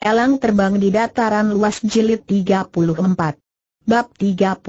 Elang terbang di dataran luas jilid 34. Bab 34.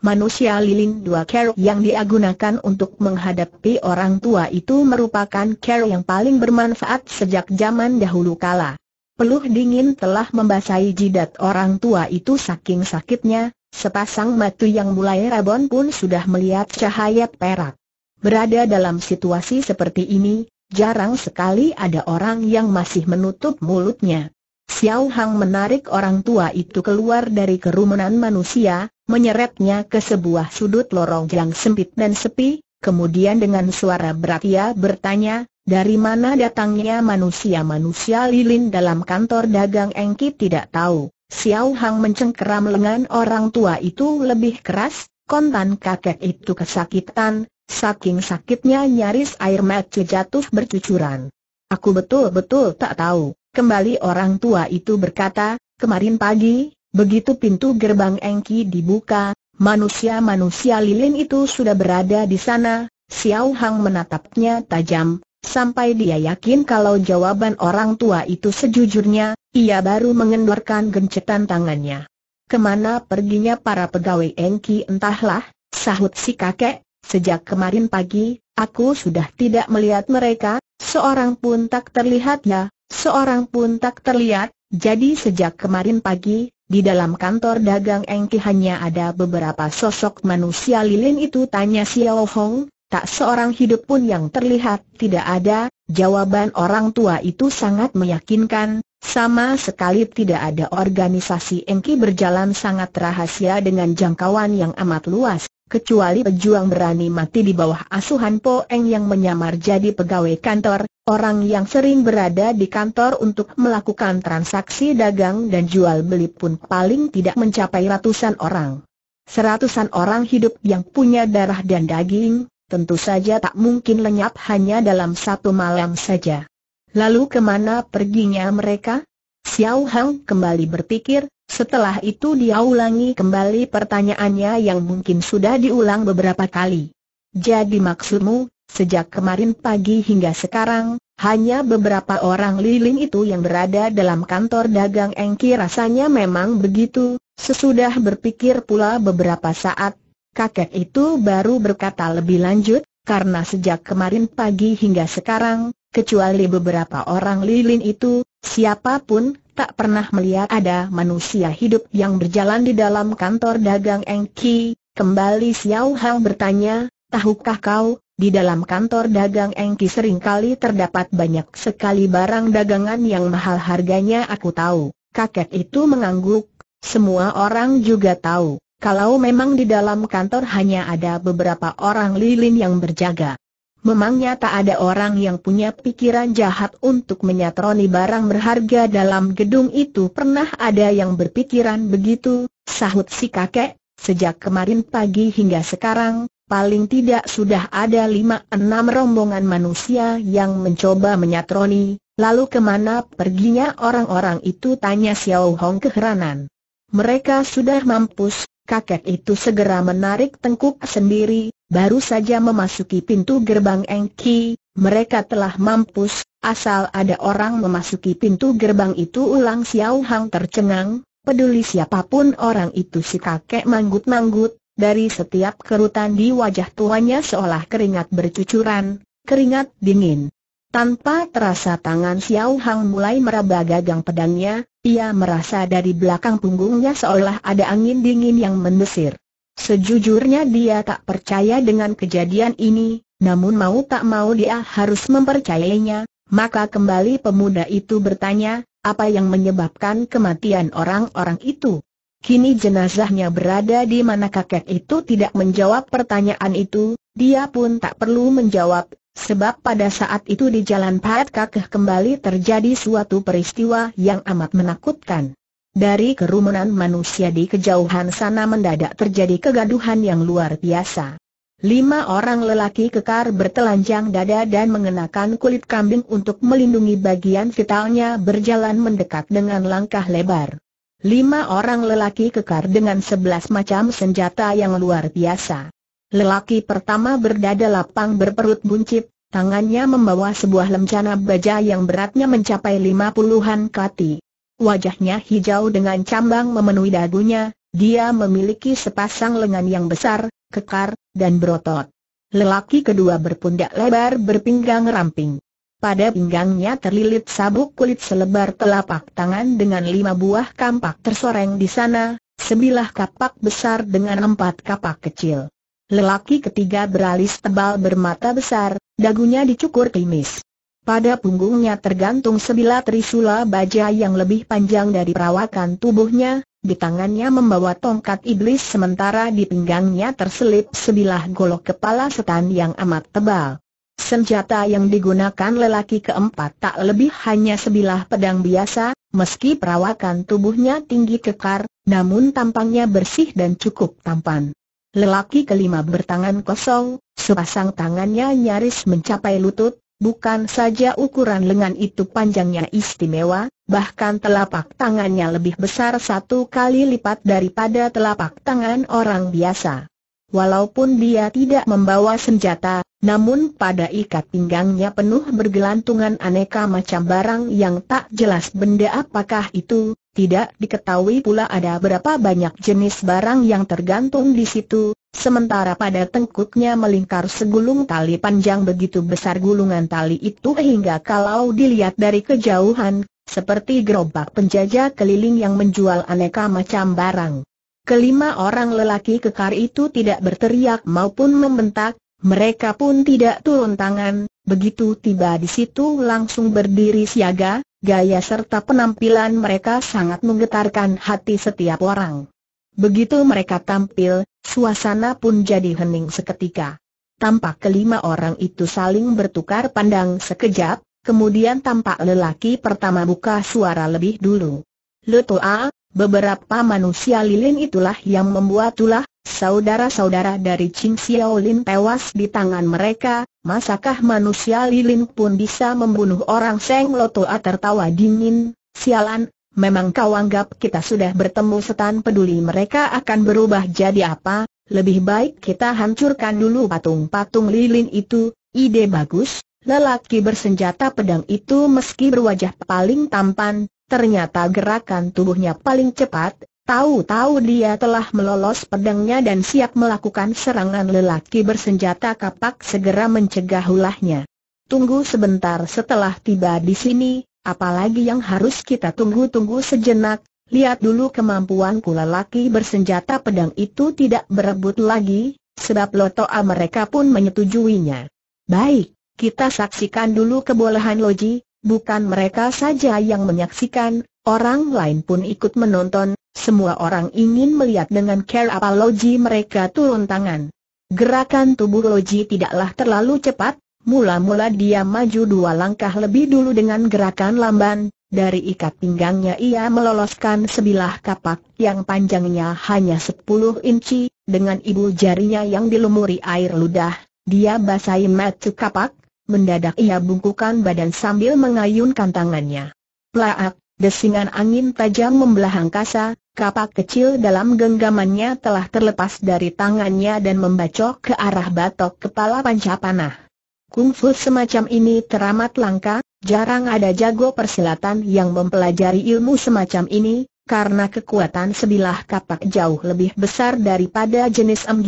Manusia lilin dua ker yang diagunakan untuk menghadapi orang tua itu merupakan ker yang paling bermanfaat sejak zaman dahulu kala. Peluh dingin telah membasahi jidat orang tua itu saking sakitnya, sepasang mata yang mulai rabon pun sudah melihat cahaya perak. Berada dalam situasi seperti ini, Jarang sekali ada orang yang masih menutup mulutnya. Xiao Hang menarik orang tua itu keluar dari kerumunan manusia, menyeretnya ke sebuah sudut lorong yang sempit dan sepi, kemudian dengan suara berat ia bertanya, dari mana datangnya manusia-manusia lilin dalam kantor dagang Engki tidak tahu. Xiao Hang mencengkeram lengan orang tua itu lebih keras, kontan kakek itu kesakitan, Saking sakitnya nyaris air mata jatuh bercucuran. Aku betul-betul tak tahu, kembali orang tua itu berkata, kemarin pagi, begitu pintu gerbang Engki dibuka, manusia-manusia lilin itu sudah berada di sana, Xiao Hang menatapnya tajam, sampai dia yakin kalau jawaban orang tua itu sejujurnya, ia baru mengendurkan gencetan tangannya. Kemana perginya para pegawai Engki entahlah, sahut si kakek, Sejak kemarin pagi, aku sudah tidak melihat mereka, seorang pun tak terlihat ya, seorang pun tak terlihat, jadi sejak kemarin pagi, di dalam kantor dagang Engki hanya ada beberapa sosok manusia lilin itu tanya Xiao Hong, tak seorang hidup pun yang terlihat tidak ada, jawaban orang tua itu sangat meyakinkan, sama sekali tidak ada organisasi Engki berjalan sangat rahasia dengan jangkauan yang amat luas kecuali pejuang berani mati di bawah asuhan Poeng yang menyamar jadi pegawai kantor, orang yang sering berada di kantor untuk melakukan transaksi dagang dan jual beli pun paling tidak mencapai ratusan orang. Seratusan orang hidup yang punya darah dan daging, tentu saja tak mungkin lenyap hanya dalam satu malam saja. Lalu kemana perginya mereka? Xiao Hang kembali berpikir, setelah itu dia ulangi kembali pertanyaannya yang mungkin sudah diulang beberapa kali. Jadi maksudmu, sejak kemarin pagi hingga sekarang, hanya beberapa orang lilin itu yang berada dalam kantor dagang Engki rasanya memang begitu, sesudah berpikir pula beberapa saat, kakek itu baru berkata lebih lanjut, karena sejak kemarin pagi hingga sekarang, kecuali beberapa orang lilin itu, siapapun, tak pernah melihat ada manusia hidup yang berjalan di dalam kantor dagang Engki, kembali Xiao Hang bertanya, tahukah kau, di dalam kantor dagang Engki seringkali terdapat banyak sekali barang dagangan yang mahal harganya aku tahu, kakek itu mengangguk, semua orang juga tahu, kalau memang di dalam kantor hanya ada beberapa orang lilin yang berjaga. Memangnya tak ada orang yang punya pikiran jahat untuk menyatroni barang berharga dalam gedung itu pernah ada yang berpikiran begitu, sahut si kakek, sejak kemarin pagi hingga sekarang, paling tidak sudah ada lima enam rombongan manusia yang mencoba menyatroni, lalu kemana perginya orang-orang itu tanya Xiao Hong keheranan. Mereka sudah mampus, Kakek itu segera menarik tengkuk sendiri, baru saja memasuki pintu gerbang Engki, mereka telah mampus, asal ada orang memasuki pintu gerbang itu ulang Xiao Hang tercengang, peduli siapapun orang itu si kakek manggut-manggut, dari setiap kerutan di wajah tuanya seolah keringat bercucuran, keringat dingin. Tanpa terasa tangan Xiao Hang mulai meraba gagang pedangnya, ia merasa dari belakang punggungnya seolah ada angin dingin yang mendesir. Sejujurnya dia tak percaya dengan kejadian ini, namun mau tak mau dia harus mempercayainya, maka kembali pemuda itu bertanya, apa yang menyebabkan kematian orang-orang itu? Kini jenazahnya berada di mana kakek itu tidak menjawab pertanyaan itu, dia pun tak perlu menjawab, Sebab pada saat itu di jalan Pat Kakeh kembali terjadi suatu peristiwa yang amat menakutkan. Dari kerumunan manusia di kejauhan sana mendadak terjadi kegaduhan yang luar biasa. Lima orang lelaki kekar bertelanjang dada dan mengenakan kulit kambing untuk melindungi bagian vitalnya berjalan mendekat dengan langkah lebar. Lima orang lelaki kekar dengan sebelas macam senjata yang luar biasa. Lelaki pertama berdada lapang berperut buncit, tangannya membawa sebuah lencana baja yang beratnya mencapai lima puluhan kati. Wajahnya hijau dengan cambang memenuhi dagunya, dia memiliki sepasang lengan yang besar, kekar, dan berotot. Lelaki kedua berpundak lebar berpinggang ramping. Pada pinggangnya terlilit sabuk kulit selebar telapak tangan dengan lima buah kampak tersoreng di sana, sebilah kapak besar dengan empat kapak kecil. Lelaki ketiga beralis tebal bermata besar, dagunya dicukur klimis. Pada punggungnya tergantung sebilah trisula baja yang lebih panjang dari perawakan tubuhnya, di tangannya membawa tongkat iblis sementara di pinggangnya terselip sebilah golok kepala setan yang amat tebal. Senjata yang digunakan lelaki keempat tak lebih hanya sebilah pedang biasa, meski perawakan tubuhnya tinggi kekar, namun tampangnya bersih dan cukup tampan. Lelaki kelima bertangan kosong, sepasang tangannya nyaris mencapai lutut, bukan saja ukuran lengan itu panjangnya istimewa, bahkan telapak tangannya lebih besar satu kali lipat daripada telapak tangan orang biasa. Walaupun dia tidak membawa senjata, namun pada ikat pinggangnya penuh bergelantungan aneka macam barang yang tak jelas benda apakah itu, tidak diketahui pula ada berapa banyak jenis barang yang tergantung di situ, sementara pada tengkuknya melingkar segulung tali panjang begitu besar gulungan tali itu hingga kalau dilihat dari kejauhan, seperti gerobak penjajah keliling yang menjual aneka macam barang. Kelima orang lelaki kekar itu tidak berteriak maupun membentak, mereka pun tidak turun tangan, begitu tiba di situ langsung berdiri siaga, gaya serta penampilan mereka sangat menggetarkan hati setiap orang. Begitu mereka tampil, suasana pun jadi hening seketika. Tampak kelima orang itu saling bertukar pandang sekejap, kemudian tampak lelaki pertama buka suara lebih dulu. Lutua, beberapa manusia lilin itulah yang membuat tulah." Saudara-saudara dari Qin Xiaolin tewas di tangan mereka, masakah manusia lilin pun bisa membunuh orang Seng Lotoa tertawa dingin, sialan, memang kau anggap kita sudah bertemu setan peduli mereka akan berubah jadi apa, lebih baik kita hancurkan dulu patung-patung lilin itu, ide bagus, lelaki bersenjata pedang itu meski berwajah paling tampan, ternyata gerakan tubuhnya paling cepat, Tahu-tahu dia telah melolos pedangnya dan siap melakukan serangan lelaki bersenjata kapak segera mencegah ulahnya. Tunggu sebentar setelah tiba di sini, apalagi yang harus kita tunggu-tunggu sejenak, lihat dulu kemampuanku lelaki bersenjata pedang itu tidak berebut lagi, sebab lotoa mereka pun menyetujuinya. Baik, kita saksikan dulu kebolehan Loji, bukan mereka saja yang menyaksikan, Orang lain pun ikut menonton, semua orang ingin melihat dengan care apa Loji mereka turun tangan. Gerakan tubuh Loji tidaklah terlalu cepat, mula-mula dia maju dua langkah lebih dulu dengan gerakan lamban, dari ikat pinggangnya ia meloloskan sebilah kapak yang panjangnya hanya 10 inci, dengan ibu jarinya yang dilumuri air ludah, dia basahi matu kapak, mendadak ia bungkukan badan sambil mengayunkan tangannya. Plaak! Desingan angin tajam membelah angkasa, kapak kecil dalam genggamannya telah terlepas dari tangannya dan membacok ke arah batok kepala Pancapanah. Kungfu semacam ini teramat langka, jarang ada jago persilatan yang mempelajari ilmu semacam ini, karena kekuatan sebilah kapak jauh lebih besar daripada jenis em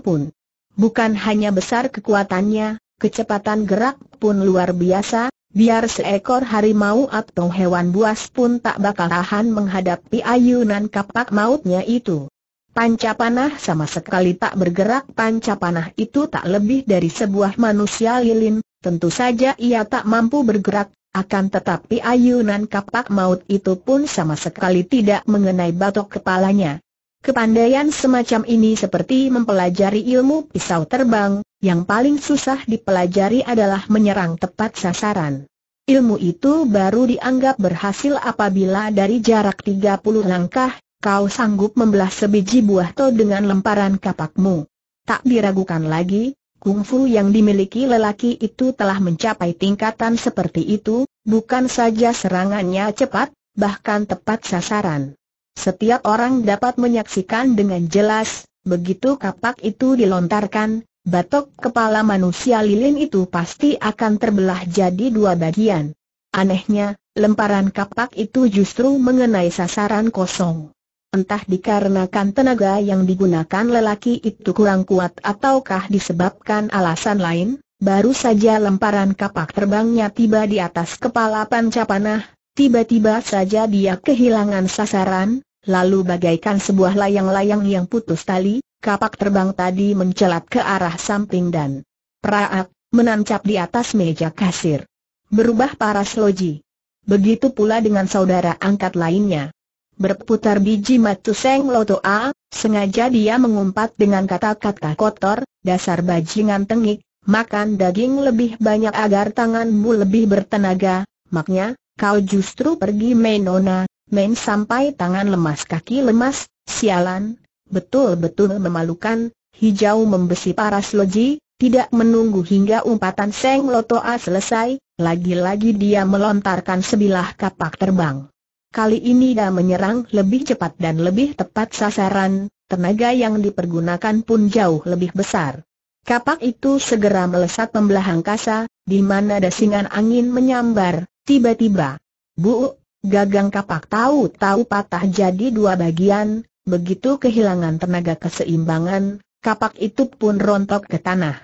pun. Bukan hanya besar kekuatannya, kecepatan gerak pun luar biasa, Biar seekor harimau atau hewan buas pun tak bakal tahan menghadapi ayunan kapak mautnya itu. Panca panah sama sekali tak bergerak panca panah itu tak lebih dari sebuah manusia lilin, tentu saja ia tak mampu bergerak, akan tetapi ayunan kapak maut itu pun sama sekali tidak mengenai batok kepalanya. Kepandaian semacam ini seperti mempelajari ilmu pisau terbang, yang paling susah dipelajari adalah menyerang tepat sasaran. Ilmu itu baru dianggap berhasil apabila dari jarak 30 langkah, kau sanggup membelah sebiji buah to dengan lemparan kapakmu. Tak diragukan lagi, kungfu yang dimiliki lelaki itu telah mencapai tingkatan seperti itu, bukan saja serangannya cepat, bahkan tepat sasaran. Setiap orang dapat menyaksikan dengan jelas, begitu kapak itu dilontarkan, batok kepala manusia lilin itu pasti akan terbelah jadi dua bagian. Anehnya, lemparan kapak itu justru mengenai sasaran kosong. Entah dikarenakan tenaga yang digunakan lelaki itu kurang kuat ataukah disebabkan alasan lain, baru saja lemparan kapak terbangnya tiba di atas kepala Pancapanah, tiba-tiba saja dia kehilangan sasaran, lalu bagaikan sebuah layang-layang yang putus tali, kapak terbang tadi mencelat ke arah samping dan praak, menancap di atas meja kasir. Berubah paras loji. Begitu pula dengan saudara angkat lainnya. Berputar biji matu seng loto A, sengaja dia mengumpat dengan kata-kata kotor, dasar bajingan tengik, makan daging lebih banyak agar tanganmu lebih bertenaga, maknya, kau justru pergi Menona, main sampai tangan lemas kaki lemas, sialan, betul-betul memalukan, hijau membesi paras loji, tidak menunggu hingga umpatan Seng Lotoa selesai, lagi-lagi dia melontarkan sebilah kapak terbang. Kali ini dia menyerang lebih cepat dan lebih tepat sasaran, tenaga yang dipergunakan pun jauh lebih besar. Kapak itu segera melesat membelah angkasa, di mana dasingan angin menyambar, tiba-tiba. Bu, gagang kapak tahu-tahu patah jadi dua bagian, begitu kehilangan tenaga keseimbangan, kapak itu pun rontok ke tanah.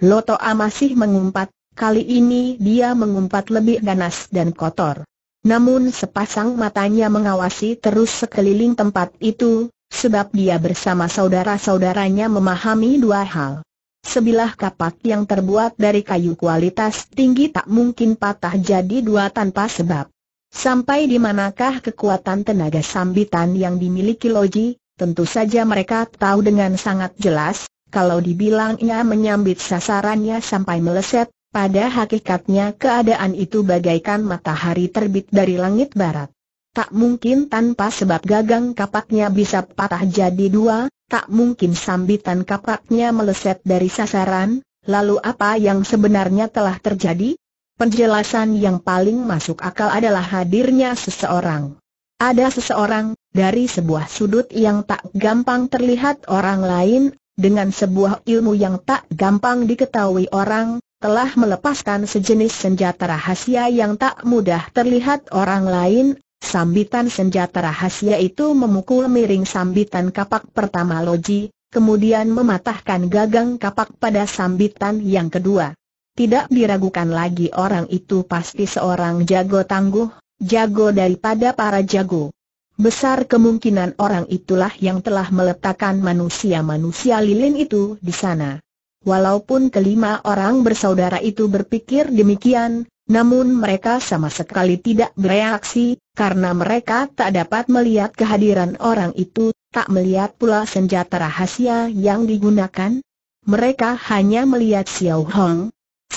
Lotoa masih mengumpat, kali ini dia mengumpat lebih ganas dan kotor. Namun sepasang matanya mengawasi terus sekeliling tempat itu, sebab dia bersama saudara-saudaranya memahami dua hal. Sebilah kapak yang terbuat dari kayu kualitas tinggi tak mungkin patah jadi dua tanpa sebab. Sampai di manakah kekuatan tenaga sambitan yang dimiliki Loji, tentu saja mereka tahu dengan sangat jelas, kalau dibilangnya menyambit sasarannya sampai meleset, pada hakikatnya keadaan itu bagaikan matahari terbit dari langit barat. Tak mungkin tanpa sebab gagang kapaknya bisa patah jadi dua, tak mungkin sambitan kapaknya meleset dari sasaran, lalu apa yang sebenarnya telah terjadi? Penjelasan yang paling masuk akal adalah hadirnya seseorang. Ada seseorang, dari sebuah sudut yang tak gampang terlihat orang lain, dengan sebuah ilmu yang tak gampang diketahui orang, telah melepaskan sejenis senjata rahasia yang tak mudah terlihat orang lain, Sambitan senjata rahasia itu memukul miring sambitan kapak pertama loji, kemudian mematahkan gagang kapak pada sambitan yang kedua. Tidak diragukan lagi orang itu pasti seorang jago tangguh, jago daripada para jago. Besar kemungkinan orang itulah yang telah meletakkan manusia-manusia lilin itu di sana. Walaupun kelima orang bersaudara itu berpikir demikian, namun mereka sama sekali tidak bereaksi, karena mereka tak dapat melihat kehadiran orang itu, tak melihat pula senjata rahasia yang digunakan. Mereka hanya melihat Xiao Hong,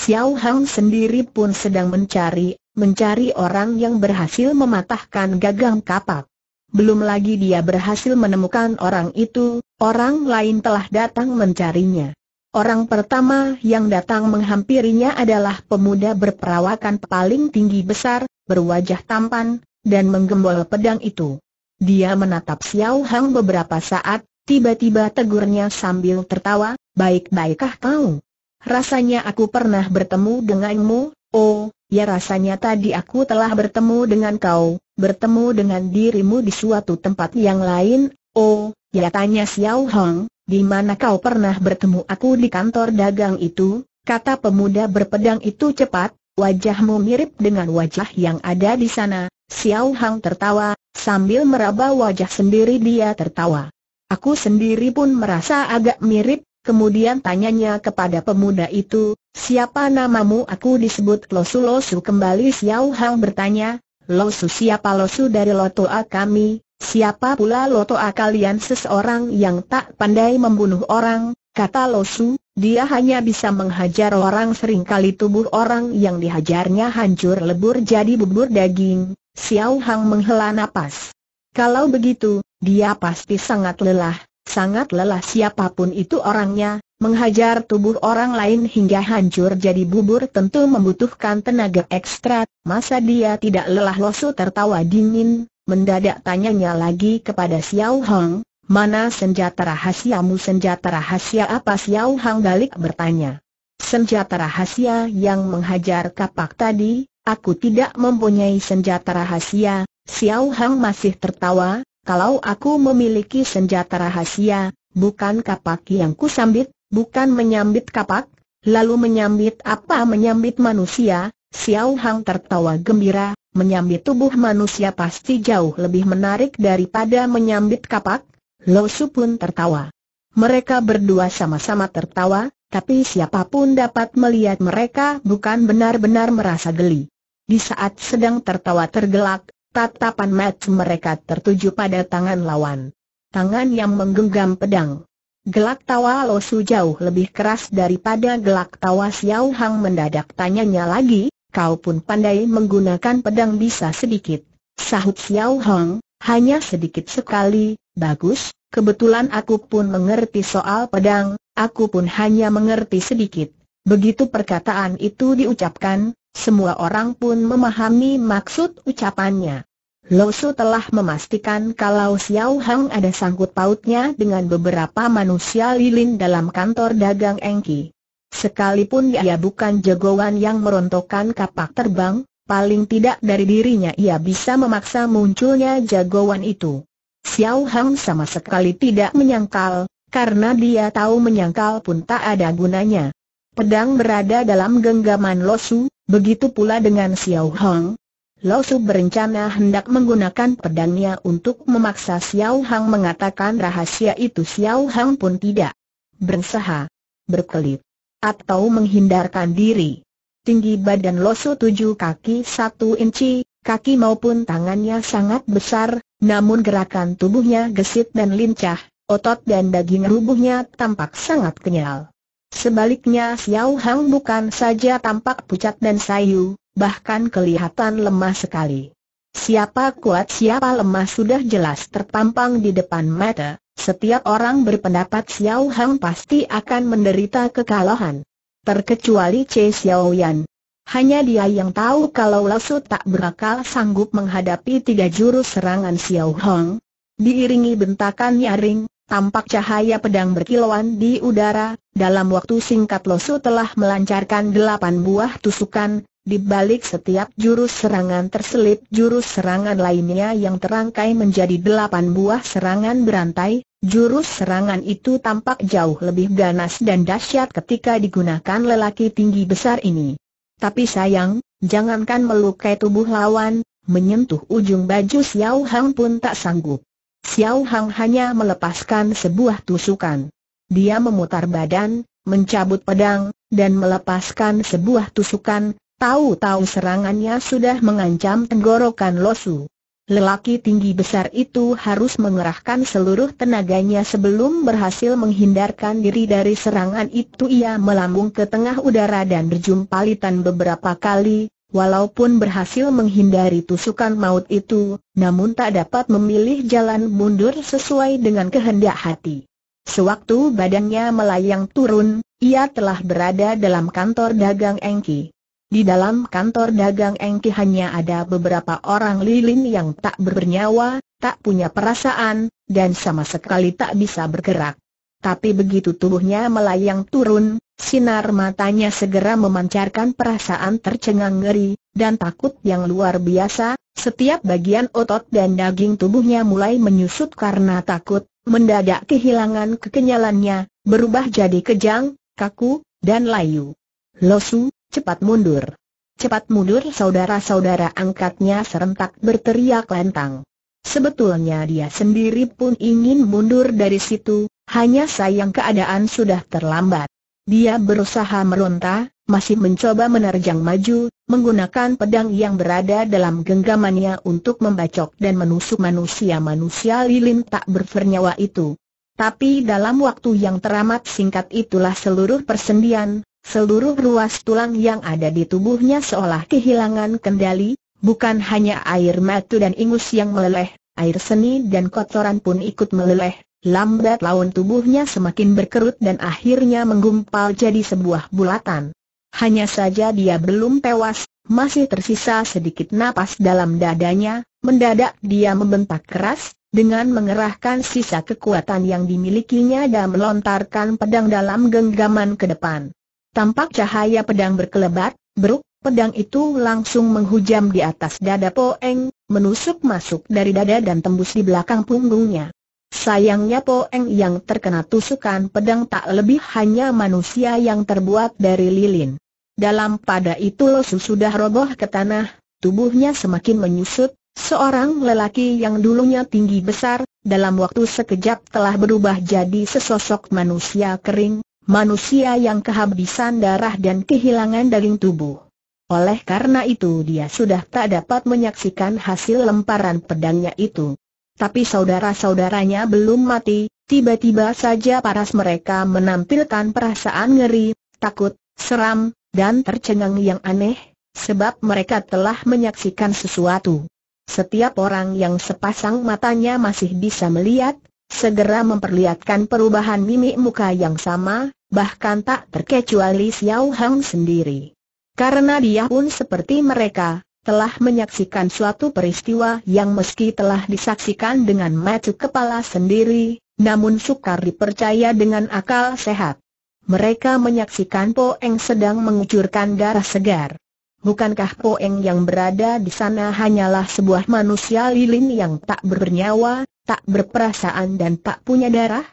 Xiao Hang sendiri pun sedang mencari, mencari orang yang berhasil mematahkan gagang kapak. Belum lagi dia berhasil menemukan orang itu, orang lain telah datang mencarinya. Orang pertama yang datang menghampirinya adalah pemuda berperawakan paling tinggi besar, berwajah tampan, dan menggembol pedang itu. Dia menatap Xiao Hang beberapa saat, tiba-tiba tegurnya sambil tertawa, baik-baikkah kau? rasanya aku pernah bertemu denganmu, oh, ya rasanya tadi aku telah bertemu dengan kau, bertemu dengan dirimu di suatu tempat yang lain, oh, ya tanya Xiao Hong, di mana kau pernah bertemu aku di kantor dagang itu, kata pemuda berpedang itu cepat, wajahmu mirip dengan wajah yang ada di sana, Xiao Hong tertawa, sambil meraba wajah sendiri dia tertawa. Aku sendiri pun merasa agak mirip, Kemudian tanyanya kepada pemuda itu, siapa namamu aku disebut Losu Losu kembali Xiao Hang bertanya, Losu siapa Losu dari Lotoa kami, siapa pula Lotoa kalian seseorang yang tak pandai membunuh orang, kata Losu, dia hanya bisa menghajar orang seringkali tubuh orang yang dihajarnya hancur lebur jadi bubur daging, Xiao Hang menghela napas. Kalau begitu, dia pasti sangat lelah, Sangat lelah siapapun itu orangnya, menghajar tubuh orang lain hingga hancur jadi bubur tentu membutuhkan tenaga ekstra, masa dia tidak lelah Losu tertawa dingin, mendadak tanyanya lagi kepada Xiao Hong, mana senjata rahasiamu senjata rahasia apa Xiao Hong balik bertanya. Senjata rahasia yang menghajar kapak tadi, aku tidak mempunyai senjata rahasia, Xiao Hang masih tertawa, kalau aku memiliki senjata rahasia, bukan kapak yang kusambit, bukan menyambit kapak, lalu menyambit apa menyambit manusia, Xiao Hang tertawa gembira, menyambit tubuh manusia pasti jauh lebih menarik daripada menyambit kapak, Lo Su pun tertawa. Mereka berdua sama-sama tertawa, tapi siapapun dapat melihat mereka bukan benar-benar merasa geli. Di saat sedang tertawa tergelak, Tatapan mat mereka tertuju pada tangan lawan. Tangan yang menggenggam pedang. Gelak tawa Lo Su jauh lebih keras daripada gelak tawa Xiao Hang mendadak tanyanya lagi, kau pun pandai menggunakan pedang bisa sedikit. Sahut Xiao Hang, hanya sedikit sekali, bagus, kebetulan aku pun mengerti soal pedang, aku pun hanya mengerti sedikit. Begitu perkataan itu diucapkan, semua orang pun memahami maksud ucapannya. Losu telah memastikan kalau Xiao Hang ada sangkut pautnya dengan beberapa manusia lilin dalam kantor dagang Engki. Sekalipun ia bukan jagoan yang merontokkan kapak terbang, paling tidak dari dirinya ia bisa memaksa munculnya jagoan itu. Xiao Hang sama sekali tidak menyangkal, karena dia tahu menyangkal pun tak ada gunanya. Pedang berada dalam genggaman Losu, Begitu pula dengan Xiao Hong. Lo Su berencana hendak menggunakan pedangnya untuk memaksa Xiao Hang mengatakan rahasia itu Xiao Hang pun tidak bersaha, berkelip, atau menghindarkan diri. Tinggi badan Lo Su tujuh kaki satu inci, kaki maupun tangannya sangat besar, namun gerakan tubuhnya gesit dan lincah, otot dan daging rubuhnya tampak sangat kenyal. Sebaliknya Xiao Hang bukan saja tampak pucat dan sayu, bahkan kelihatan lemah sekali. Siapa kuat siapa lemah sudah jelas terpampang di depan mata, setiap orang berpendapat Xiao Hang pasti akan menderita kekalahan. Terkecuali Che Yan. hanya dia yang tahu kalau Lasu tak berakal sanggup menghadapi tiga jurus serangan Xiao Hong. Diiringi bentakan nyaring, Tampak cahaya pedang berkilauan di udara, dalam waktu singkat Losu telah melancarkan delapan buah tusukan, di balik setiap jurus serangan terselip jurus serangan lainnya yang terangkai menjadi delapan buah serangan berantai, jurus serangan itu tampak jauh lebih ganas dan dahsyat ketika digunakan lelaki tinggi besar ini. Tapi sayang, jangankan melukai tubuh lawan, menyentuh ujung baju Xiao Hang pun tak sanggup. Xiao Hang hanya melepaskan sebuah tusukan. Dia memutar badan, mencabut pedang, dan melepaskan sebuah tusukan, tahu-tahu serangannya sudah mengancam tenggorokan Losu. Lelaki tinggi besar itu harus mengerahkan seluruh tenaganya sebelum berhasil menghindarkan diri dari serangan itu Ia melambung ke tengah udara dan berjumpalitan beberapa kali, Walaupun berhasil menghindari tusukan maut itu, namun tak dapat memilih jalan mundur sesuai dengan kehendak hati. Sewaktu badannya melayang turun, ia telah berada dalam kantor dagang Engki. Di dalam kantor dagang Engki hanya ada beberapa orang lilin yang tak bernyawa, tak punya perasaan, dan sama sekali tak bisa bergerak. Tapi begitu tubuhnya melayang turun, Sinar matanya segera memancarkan perasaan tercengang ngeri, dan takut yang luar biasa, setiap bagian otot dan daging tubuhnya mulai menyusut karena takut, mendadak kehilangan kekenyalannya, berubah jadi kejang, kaku, dan layu. Losu, cepat mundur. Cepat mundur saudara-saudara angkatnya serentak berteriak lantang. Sebetulnya dia sendiri pun ingin mundur dari situ, hanya sayang keadaan sudah terlambat. Dia berusaha meronta, masih mencoba menerjang maju, menggunakan pedang yang berada dalam genggamannya untuk membacok dan menusuk manusia-manusia lilin tak bernyawa itu. Tapi dalam waktu yang teramat singkat itulah seluruh persendian, seluruh ruas tulang yang ada di tubuhnya seolah kehilangan kendali, bukan hanya air matu dan ingus yang meleleh, air seni dan kotoran pun ikut meleleh, lambat laun tubuhnya semakin berkerut dan akhirnya menggumpal jadi sebuah bulatan. Hanya saja dia belum tewas, masih tersisa sedikit napas dalam dadanya, mendadak dia membentak keras, dengan mengerahkan sisa kekuatan yang dimilikinya dan melontarkan pedang dalam genggaman ke depan. Tampak cahaya pedang berkelebat, beruk, pedang itu langsung menghujam di atas dada Poeng, menusuk masuk dari dada dan tembus di belakang punggungnya. Sayangnya Poeng yang terkena tusukan pedang tak lebih hanya manusia yang terbuat dari lilin. Dalam pada itu Losu sudah roboh ke tanah, tubuhnya semakin menyusut, seorang lelaki yang dulunya tinggi besar, dalam waktu sekejap telah berubah jadi sesosok manusia kering, manusia yang kehabisan darah dan kehilangan daging tubuh. Oleh karena itu dia sudah tak dapat menyaksikan hasil lemparan pedangnya itu tapi saudara-saudaranya belum mati, tiba-tiba saja paras mereka menampilkan perasaan ngeri, takut, seram, dan tercengang yang aneh, sebab mereka telah menyaksikan sesuatu. Setiap orang yang sepasang matanya masih bisa melihat, segera memperlihatkan perubahan mimik muka yang sama, bahkan tak terkecuali Xiao Hang sendiri. Karena dia pun seperti mereka, telah menyaksikan suatu peristiwa yang meski telah disaksikan dengan mata kepala sendiri, namun sukar dipercaya dengan akal sehat. Mereka menyaksikan Po Eng sedang mengucurkan darah segar. Bukankah Po Eng yang berada di sana hanyalah sebuah manusia lilin yang tak bernyawa, tak berperasaan dan tak punya darah?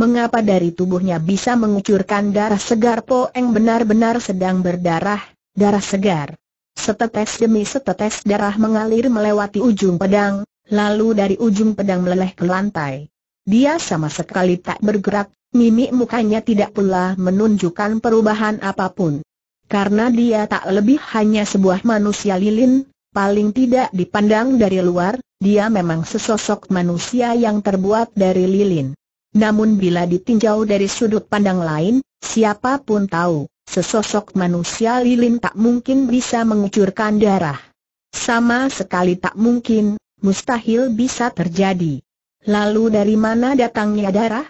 Mengapa dari tubuhnya bisa mengucurkan darah segar Po Eng benar-benar sedang berdarah, darah segar? Setetes demi setetes darah mengalir melewati ujung pedang, lalu dari ujung pedang meleleh ke lantai. Dia sama sekali tak bergerak, mimik mukanya tidak pula menunjukkan perubahan apapun. Karena dia tak lebih hanya sebuah manusia lilin, paling tidak dipandang dari luar, dia memang sesosok manusia yang terbuat dari lilin. Namun bila ditinjau dari sudut pandang lain, siapapun tahu Sesosok manusia lilin tak mungkin bisa mengucurkan darah. Sama sekali tak mungkin, mustahil bisa terjadi. Lalu dari mana datangnya darah?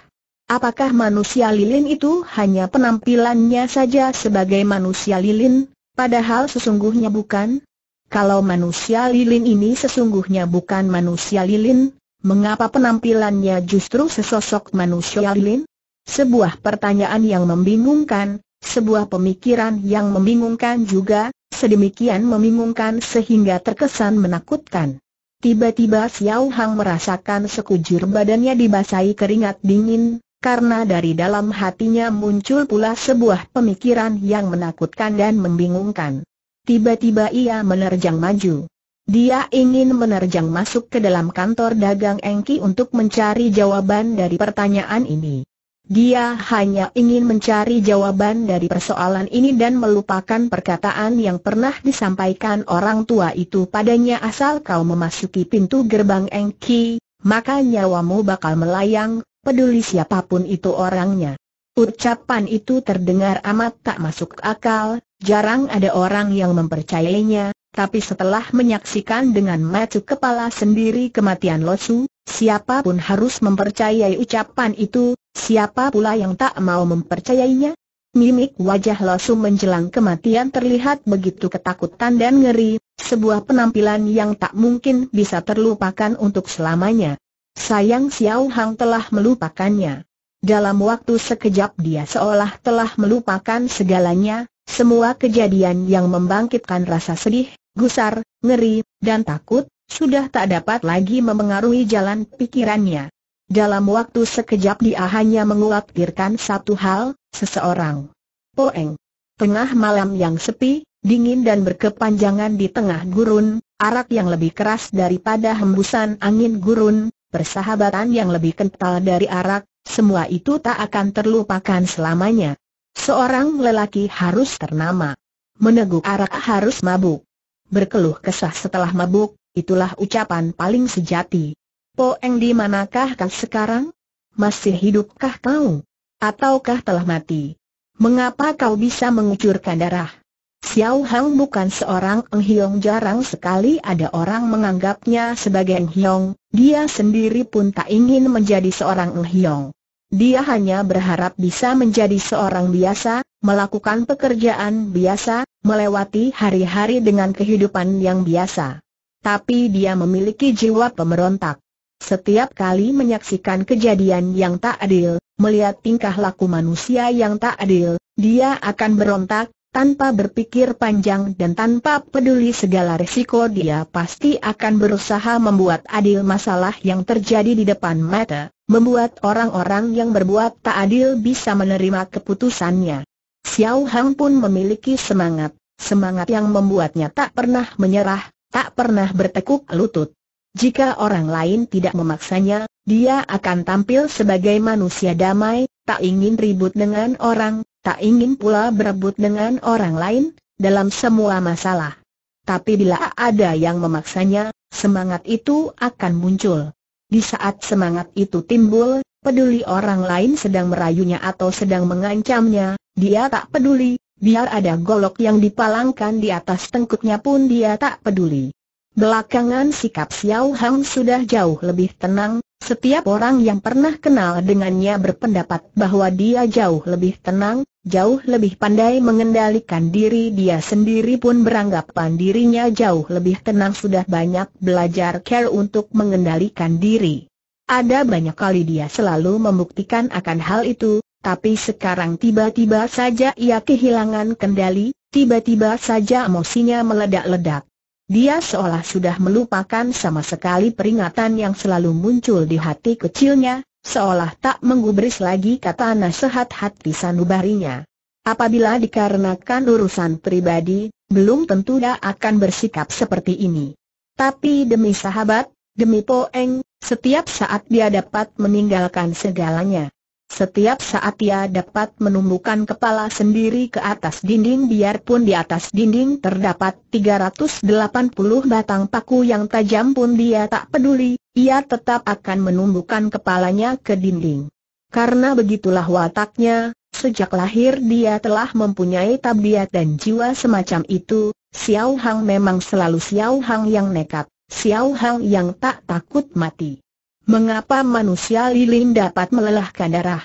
Apakah manusia lilin itu hanya penampilannya saja sebagai manusia lilin, padahal sesungguhnya bukan? Kalau manusia lilin ini sesungguhnya bukan manusia lilin, mengapa penampilannya justru sesosok manusia lilin? Sebuah pertanyaan yang membingungkan, sebuah pemikiran yang membingungkan juga, sedemikian membingungkan sehingga terkesan menakutkan. Tiba-tiba Xiao Hang merasakan sekujur badannya dibasahi keringat dingin, karena dari dalam hatinya muncul pula sebuah pemikiran yang menakutkan dan membingungkan. Tiba-tiba ia menerjang maju. Dia ingin menerjang masuk ke dalam kantor dagang Engki untuk mencari jawaban dari pertanyaan ini. Dia hanya ingin mencari jawaban dari persoalan ini dan melupakan perkataan yang pernah disampaikan orang tua itu padanya asal kau memasuki pintu gerbang Engki, maka nyawamu bakal melayang, peduli siapapun itu orangnya. Ucapan itu terdengar amat tak masuk akal, jarang ada orang yang mempercayainya, tapi setelah menyaksikan dengan mata kepala sendiri kematian Losu, siapapun harus mempercayai ucapan itu, Siapa pula yang tak mau mempercayainya? Mimik wajah Losu menjelang kematian terlihat begitu ketakutan dan ngeri, sebuah penampilan yang tak mungkin bisa terlupakan untuk selamanya. Sayang Xiao Hang telah melupakannya. Dalam waktu sekejap dia seolah telah melupakan segalanya, semua kejadian yang membangkitkan rasa sedih, gusar, ngeri, dan takut, sudah tak dapat lagi memengaruhi jalan pikirannya. Dalam waktu sekejap dia hanya mengulaktirkan satu hal, seseorang. Poeng. Tengah malam yang sepi, dingin dan berkepanjangan di tengah gurun, arak yang lebih keras daripada hembusan angin gurun, persahabatan yang lebih kental dari arak, semua itu tak akan terlupakan selamanya. Seorang lelaki harus ternama. Meneguk arak harus mabuk. Berkeluh kesah setelah mabuk, itulah ucapan paling sejati. Poeng di manakah kau sekarang? Masih hidupkah kau? Ataukah telah mati? Mengapa kau bisa mengucurkan darah? Xiao Hang bukan seorang Eng Hiong jarang sekali ada orang menganggapnya sebagai Eng Hiong, dia sendiri pun tak ingin menjadi seorang Eng Hiong. Dia hanya berharap bisa menjadi seorang biasa, melakukan pekerjaan biasa, melewati hari-hari dengan kehidupan yang biasa. Tapi dia memiliki jiwa pemberontak. Setiap kali menyaksikan kejadian yang tak adil, melihat tingkah laku manusia yang tak adil, dia akan berontak, tanpa berpikir panjang dan tanpa peduli segala resiko. dia pasti akan berusaha membuat adil masalah yang terjadi di depan mata, membuat orang-orang yang berbuat tak adil bisa menerima keputusannya. Xiao Hang pun memiliki semangat, semangat yang membuatnya tak pernah menyerah, tak pernah bertekuk lutut. Jika orang lain tidak memaksanya, dia akan tampil sebagai manusia damai, tak ingin ribut dengan orang, tak ingin pula berebut dengan orang lain, dalam semua masalah. Tapi bila ada yang memaksanya, semangat itu akan muncul. Di saat semangat itu timbul, peduli orang lain sedang merayunya atau sedang mengancamnya, dia tak peduli, biar ada golok yang dipalangkan di atas tengkuknya pun dia tak peduli. Belakangan sikap Xiao Hang sudah jauh lebih tenang, setiap orang yang pernah kenal dengannya berpendapat bahwa dia jauh lebih tenang, jauh lebih pandai mengendalikan diri dia sendiri pun beranggapan dirinya jauh lebih tenang sudah banyak belajar care untuk mengendalikan diri. Ada banyak kali dia selalu membuktikan akan hal itu, tapi sekarang tiba-tiba saja ia kehilangan kendali, tiba-tiba saja emosinya meledak-ledak. Dia seolah sudah melupakan sama sekali peringatan yang selalu muncul di hati kecilnya, seolah tak menggubris lagi kata nasihat hati sanubarinya. Apabila dikarenakan urusan pribadi, belum tentu dia akan bersikap seperti ini. Tapi demi sahabat, demi Poeng, setiap saat dia dapat meninggalkan segalanya. Setiap saat ia dapat menumbuhkan kepala sendiri ke atas dinding biarpun di atas dinding terdapat 380 batang paku yang tajam pun dia tak peduli, ia tetap akan menumbuhkan kepalanya ke dinding. Karena begitulah wataknya, sejak lahir dia telah mempunyai tabiat dan jiwa semacam itu, Xiao Hang memang selalu Xiao Hang yang nekat, Xiao Hang yang tak takut mati. Mengapa manusia lilin dapat melelahkan darah?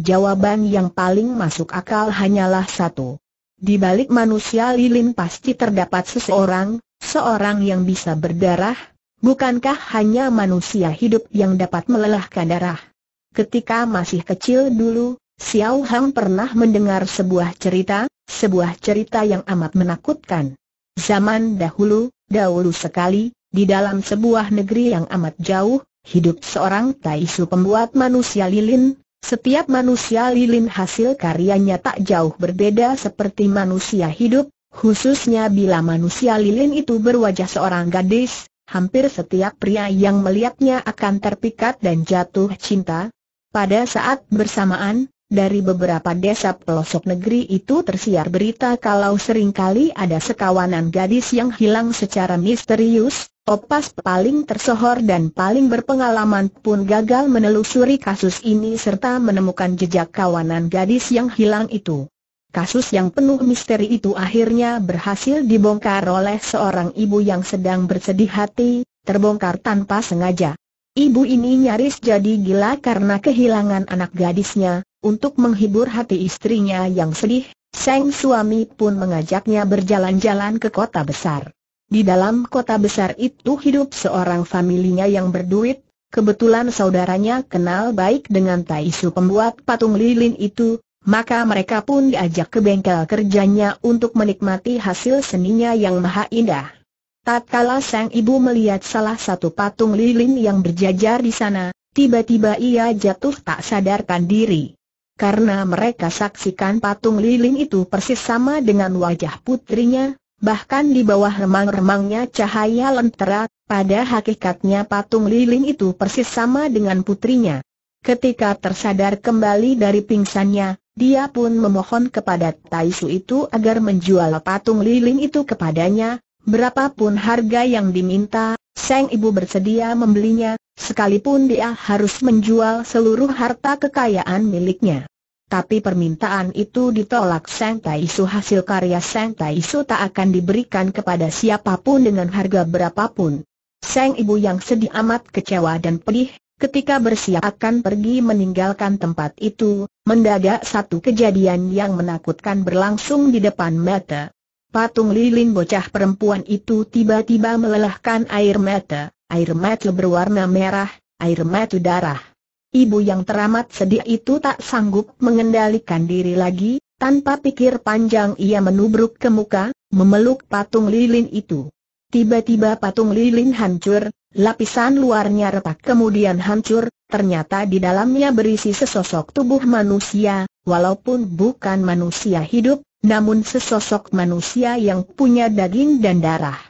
Jawaban yang paling masuk akal hanyalah satu. Di balik manusia lilin pasti terdapat seseorang, seorang yang bisa berdarah, bukankah hanya manusia hidup yang dapat melelahkan darah? Ketika masih kecil dulu, Xiao Hang pernah mendengar sebuah cerita, sebuah cerita yang amat menakutkan. Zaman dahulu, dahulu sekali, di dalam sebuah negeri yang amat jauh, Hidup seorang Taisu pembuat manusia lilin, setiap manusia lilin hasil karyanya tak jauh berbeda seperti manusia hidup, khususnya bila manusia lilin itu berwajah seorang gadis, hampir setiap pria yang melihatnya akan terpikat dan jatuh cinta. Pada saat bersamaan, dari beberapa desa pelosok negeri itu tersiar berita kalau seringkali ada sekawanan gadis yang hilang secara misterius, opas paling tersohor dan paling berpengalaman pun gagal menelusuri kasus ini serta menemukan jejak kawanan gadis yang hilang itu. Kasus yang penuh misteri itu akhirnya berhasil dibongkar oleh seorang ibu yang sedang bersedih hati, terbongkar tanpa sengaja. Ibu ini nyaris jadi gila karena kehilangan anak gadisnya, untuk menghibur hati istrinya yang sedih, sang suami pun mengajaknya berjalan-jalan ke kota besar. Di dalam kota besar itu hidup seorang familinya yang berduit, kebetulan saudaranya kenal baik dengan Taisu pembuat patung lilin itu, maka mereka pun diajak ke bengkel kerjanya untuk menikmati hasil seninya yang maha indah. Tatkala sang ibu melihat salah satu patung lilin yang berjajar di sana, tiba-tiba ia jatuh tak sadarkan diri karena mereka saksikan patung lilin itu persis sama dengan wajah putrinya, bahkan di bawah remang-remangnya cahaya lentera, pada hakikatnya patung lilin itu persis sama dengan putrinya. Ketika tersadar kembali dari pingsannya, dia pun memohon kepada Taisu itu agar menjual patung lilin itu kepadanya, berapapun harga yang diminta, sang ibu bersedia membelinya, sekalipun dia harus menjual seluruh harta kekayaan miliknya. Tapi permintaan itu ditolak Seng Taisu hasil karya Seng Taisu tak akan diberikan kepada siapapun dengan harga berapapun. Seng ibu yang sedih amat kecewa dan pedih, ketika bersiap akan pergi meninggalkan tempat itu, mendadak satu kejadian yang menakutkan berlangsung di depan mata. Patung lilin bocah perempuan itu tiba-tiba melelahkan air mata air mata berwarna merah, air mata darah. Ibu yang teramat sedih itu tak sanggup mengendalikan diri lagi, tanpa pikir panjang ia menubruk ke muka, memeluk patung lilin itu. Tiba-tiba patung lilin hancur, lapisan luarnya retak kemudian hancur, ternyata di dalamnya berisi sesosok tubuh manusia, walaupun bukan manusia hidup, namun sesosok manusia yang punya daging dan darah.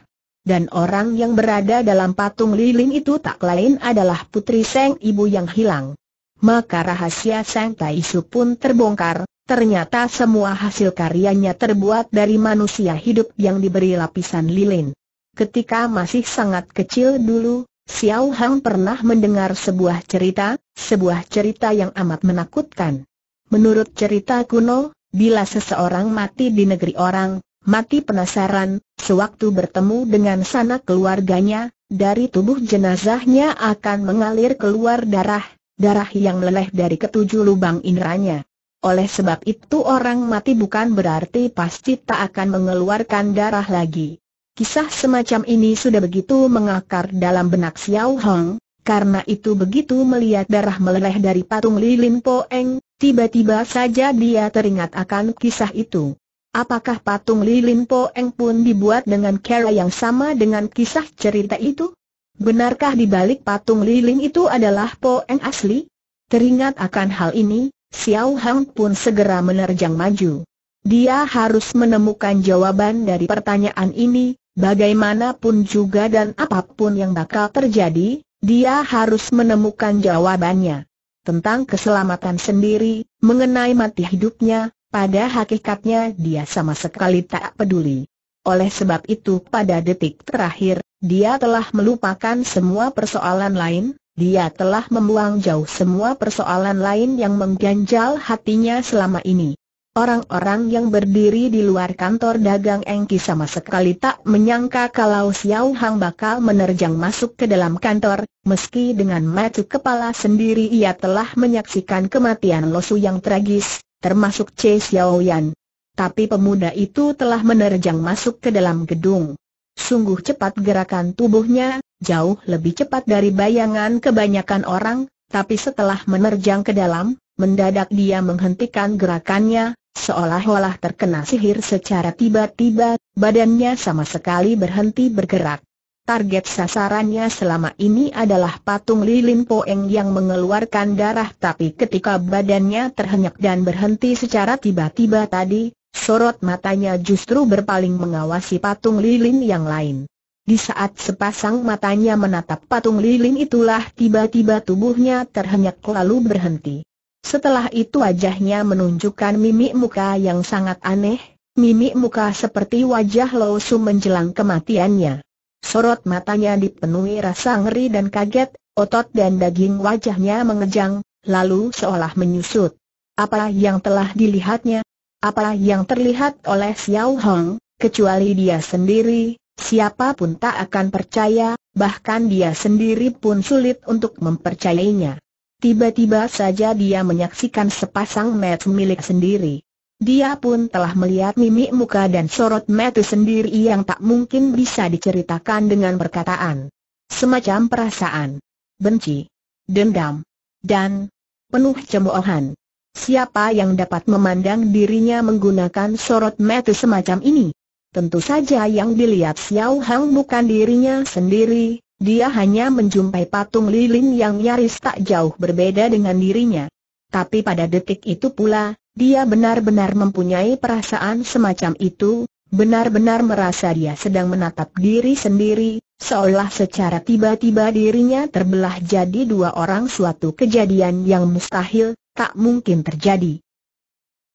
Dan orang yang berada dalam patung lilin itu tak lain adalah putri Seng Ibu yang hilang. Maka rahasia Seng Su pun terbongkar, ternyata semua hasil karyanya terbuat dari manusia hidup yang diberi lapisan lilin. Ketika masih sangat kecil dulu, Xiao Hang pernah mendengar sebuah cerita, sebuah cerita yang amat menakutkan. Menurut cerita kuno, bila seseorang mati di negeri orang, mati penasaran, sewaktu bertemu dengan sanak keluarganya, dari tubuh jenazahnya akan mengalir keluar darah, darah yang meleleh dari ketujuh lubang indranya. Oleh sebab itu orang mati bukan berarti pasti tak akan mengeluarkan darah lagi. Kisah semacam ini sudah begitu mengakar dalam benak Xiao Hong, karena itu begitu melihat darah meleleh dari patung lilin Poeng, tiba-tiba saja dia teringat akan kisah itu. Apakah patung lilin Po Eng pun dibuat dengan cara yang sama dengan kisah cerita itu? Benarkah di balik patung lilin itu adalah Po Eng asli? Teringat akan hal ini, Xiao Hang pun segera menerjang maju. Dia harus menemukan jawaban dari pertanyaan ini, bagaimanapun juga dan apapun yang bakal terjadi, dia harus menemukan jawabannya. Tentang keselamatan sendiri, mengenai mati hidupnya, pada hakikatnya dia sama sekali tak peduli. Oleh sebab itu pada detik terakhir, dia telah melupakan semua persoalan lain, dia telah membuang jauh semua persoalan lain yang mengganjal hatinya selama ini. Orang-orang yang berdiri di luar kantor dagang Engki sama sekali tak menyangka kalau Xiao Hang bakal menerjang masuk ke dalam kantor, meski dengan mata kepala sendiri ia telah menyaksikan kematian Losu yang tragis, termasuk Che Xiaoyan. Tapi pemuda itu telah menerjang masuk ke dalam gedung. Sungguh cepat gerakan tubuhnya, jauh lebih cepat dari bayangan kebanyakan orang, tapi setelah menerjang ke dalam, mendadak dia menghentikan gerakannya, seolah-olah terkena sihir secara tiba-tiba, badannya sama sekali berhenti bergerak. Target sasarannya selama ini adalah patung lilin poeng yang mengeluarkan darah tapi ketika badannya terhenyak dan berhenti secara tiba-tiba tadi, sorot matanya justru berpaling mengawasi patung lilin yang lain. Di saat sepasang matanya menatap patung lilin itulah tiba-tiba tubuhnya terhenyak lalu berhenti. Setelah itu wajahnya menunjukkan mimik muka yang sangat aneh, mimik muka seperti wajah Lo su menjelang kematiannya. Sorot matanya dipenuhi rasa ngeri dan kaget, otot dan daging wajahnya mengejang, lalu seolah menyusut. Apa yang telah dilihatnya? Apa yang terlihat oleh Xiao Hong, kecuali dia sendiri, siapapun tak akan percaya, bahkan dia sendiri pun sulit untuk mempercayainya. Tiba-tiba saja dia menyaksikan sepasang mata milik sendiri. Dia pun telah melihat mimik muka dan sorot mata sendiri yang tak mungkin bisa diceritakan dengan perkataan. Semacam perasaan benci, dendam, dan penuh cemoohan. Siapa yang dapat memandang dirinya menggunakan sorot mata semacam ini? Tentu saja yang dilihat Xiao Hang bukan dirinya sendiri, dia hanya menjumpai patung lilin yang nyaris tak jauh berbeda dengan dirinya. Tapi pada detik itu pula, dia benar-benar mempunyai perasaan semacam itu, benar-benar merasa dia sedang menatap diri sendiri, seolah secara tiba-tiba dirinya terbelah jadi dua orang suatu kejadian yang mustahil, tak mungkin terjadi.